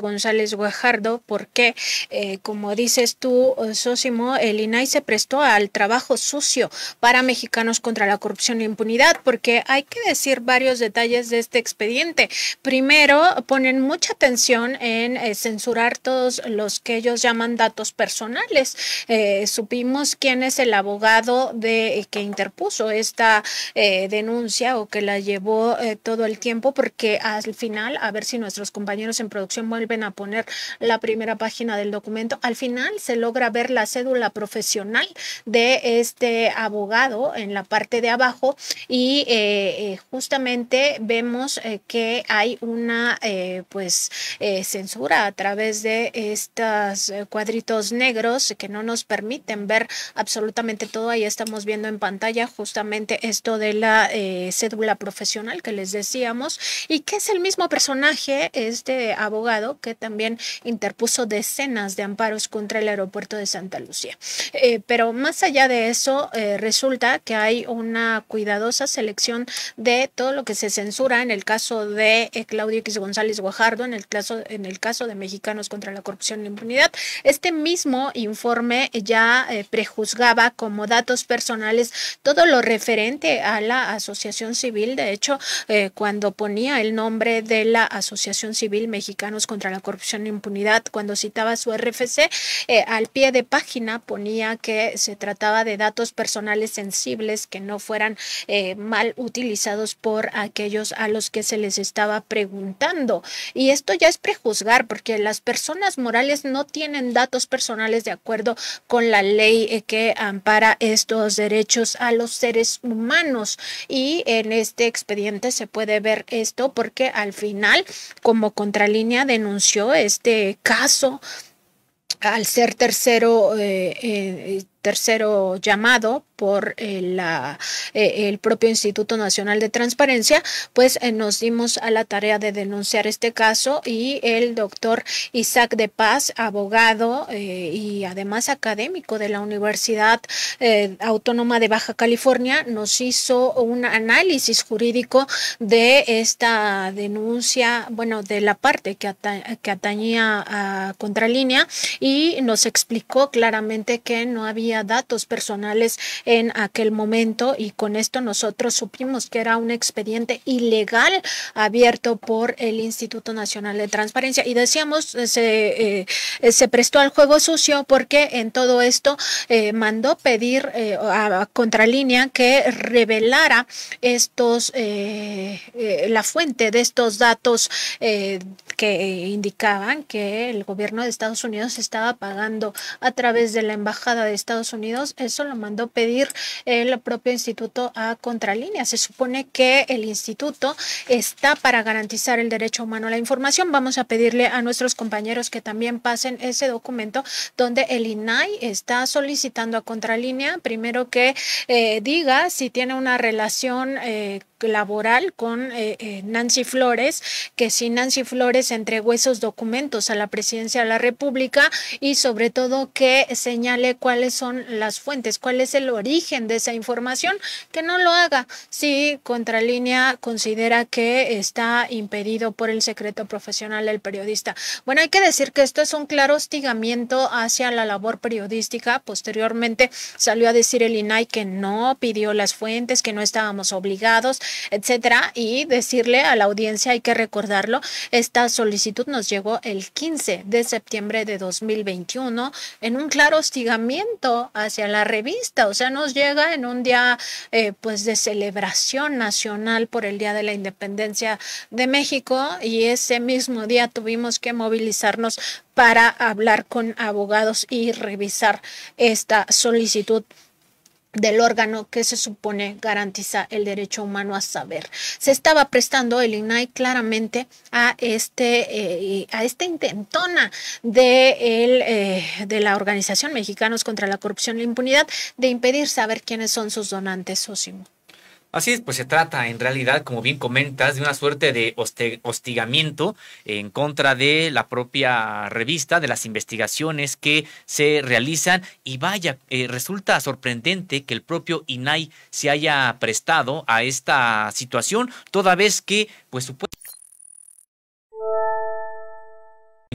González Guajardo, porque, eh, como dices tú, eh, sosimo el INAI se prestó al trabajo sucio para mexicanos contra la corrupción e impunidad, porque hay que decir varios detalles de este expediente. Primero, ponen mucha atención en eh, censurar todos los que ellos llaman datos personales. supimos quién es el abogado de que interpuso esta denuncia o que la llevó todo el tiempo, porque al final, a ver si nuestros compañeros en producción vuelven a poner la primera página del documento. Al final se logra ver la cédula profesional de este abogado en la parte de abajo y eh, eh, justamente vemos eh, que hay una pues censura a través de estos cuadritos negros que no nos permiten ver absolutamente todo. Ahí estamos viendo en pantalla justamente esto de la cédula profesional que les decíamos y que es el mismo personaje, este abogado que también interpuso decenas de amparos contra el aeropuerto de Santa Lucía. Eh, pero más allá de eso, eh, resulta que hay una cuidadosa selección de todo lo que se censura en el caso de eh, Claudio X González Guajardo, en el, caso, en el caso de Mexicanos contra la Corrupción y e la Impunidad. Este mismo informe ya prejuzgaba como datos personales todo lo referente a la asociación civil. De hecho, cuando ponía el nombre de la Asociación Civil Mexicanos contra contra la corrupción e impunidad, cuando citaba su RFC, eh, al pie de página ponía que se trataba de datos personales sensibles que no fueran eh, mal utilizados por aquellos a los que se les estaba preguntando. Y esto ya es prejuzgar, porque las personas morales no tienen datos personales de acuerdo con la ley eh, que ampara estos derechos a los seres humanos. Y en este expediente se puede ver esto porque al final, como contralínea de anunció este caso al ser tercero eh, eh tercero llamado por eh, eh, el, propio Instituto Nacional de Transparencia, pues eh, nos dimos a la tarea de denunciar este caso y el doctor Isaac de Paz, abogado y además académico de la Universidad Autónoma de Baja California, nos hizo un análisis jurídico de esta denuncia, bueno, de la parte que, que atañía a Contralínea y nos explicó claramente que no había datos personales en aquel momento y con esto nosotros supimos que era un expediente ilegal abierto por el Instituto Nacional de Transparencia. Y decíamos, se, eh, se prestó al juego sucio porque en todo esto eh, mandó pedir eh, a, a Contralínea que revelara estos, la fuente de estos datos que indicaban que el gobierno de Estados Unidos estaba pagando a través de la Embajada de Estados Unidos, eso lo mandó pedir el propio instituto a Contralínea. Se supone que el instituto está para garantizar el derecho humano a la información. Vamos a pedirle a nuestros compañeros que también pasen ese documento donde el INAI está solicitando a Contralínea primero que eh, diga si tiene una relación eh, laboral con eh, eh, Nancy Flores, que si Nancy Flores entregó esos documentos a la presidencia de la República y sobre todo que señale cuáles son las fuentes, cuál es el origen de esa información, que no lo haga si Contralínea considera que está impedido por el secreto profesional del periodista. Bueno, hay que decir que esto es un claro hostigamiento hacia la labor periodística. Posteriormente salió a decir el INAI que no pidió las fuentes, que no estábamos obligados etcétera, y decirle a la audiencia, hay que recordarlo, esta solicitud nos llegó el 15 de septiembre de 2021 en un claro hostigamiento hacia la revista, o sea, nos llega en un día eh, pues de celebración nacional por el Día de la Independencia de México y ese mismo día tuvimos que movilizarnos para hablar con abogados y revisar esta solicitud del órgano que se supone garantiza el derecho humano a saber. Se estaba prestando el INAI claramente a este eh, a esta intentona de, el, eh, de la organización Mexicanos contra la Corrupción e la Impunidad de impedir saber quiénes son sus donantes, Sosimo. Así es, pues se trata en realidad, como bien comentas, de una suerte de hostigamiento en contra de la propia revista, de las investigaciones que se realizan. Y vaya, eh, resulta sorprendente que el propio INAI se haya prestado a esta situación, toda vez que, pues supuestamente,